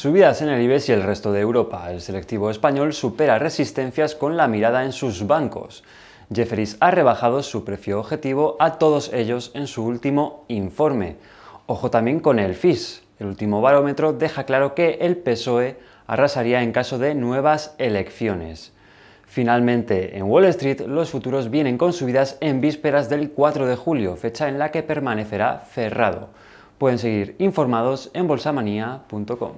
Subidas en el IBEX y el resto de Europa, el selectivo español supera resistencias con la mirada en sus bancos. Jefferies ha rebajado su precio objetivo a todos ellos en su último informe. Ojo también con el FIS. El último barómetro deja claro que el PSOE arrasaría en caso de nuevas elecciones. Finalmente, en Wall Street los futuros vienen con subidas en vísperas del 4 de julio, fecha en la que permanecerá cerrado. Pueden seguir informados en bolsamanía.com.